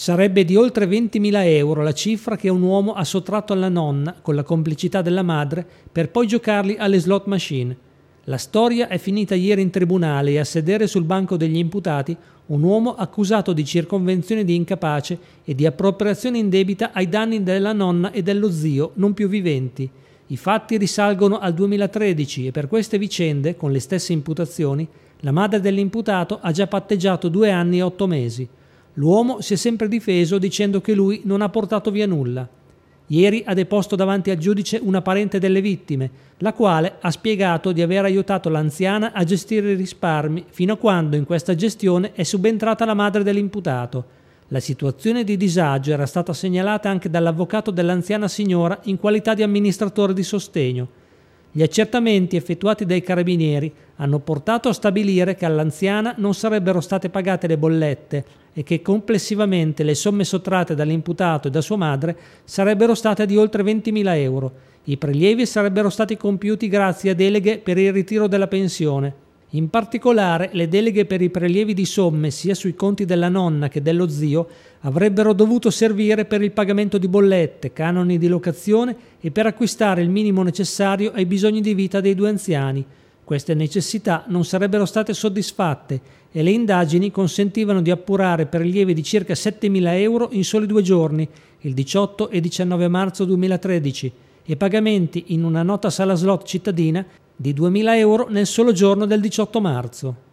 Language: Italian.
Sarebbe di oltre 20.000 euro la cifra che un uomo ha sottratto alla nonna con la complicità della madre per poi giocarli alle slot machine. La storia è finita ieri in tribunale e a sedere sul banco degli imputati un uomo accusato di circonvenzione di incapace e di appropriazione indebita ai danni della nonna e dello zio non più viventi. I fatti risalgono al 2013 e per queste vicende, con le stesse imputazioni, la madre dell'imputato ha già patteggiato due anni e otto mesi. L'uomo si è sempre difeso dicendo che lui non ha portato via nulla. Ieri ha deposto davanti al giudice una parente delle vittime, la quale ha spiegato di aver aiutato l'anziana a gestire i risparmi fino a quando in questa gestione è subentrata la madre dell'imputato. La situazione di disagio era stata segnalata anche dall'avvocato dell'anziana signora in qualità di amministratore di sostegno, gli accertamenti effettuati dai carabinieri hanno portato a stabilire che all'anziana non sarebbero state pagate le bollette e che complessivamente le somme sottratte dall'imputato e da sua madre sarebbero state di oltre 20.000 euro. I prelievi sarebbero stati compiuti grazie a deleghe per il ritiro della pensione in particolare, le deleghe per i prelievi di somme sia sui conti della nonna che dello zio avrebbero dovuto servire per il pagamento di bollette, canoni di locazione e per acquistare il minimo necessario ai bisogni di vita dei due anziani. Queste necessità non sarebbero state soddisfatte e le indagini consentivano di appurare prelievi di circa 7.000 euro in soli due giorni, il 18 e 19 marzo 2013, e pagamenti in una nota sala slot cittadina di 2.000 euro nel solo giorno del 18 marzo.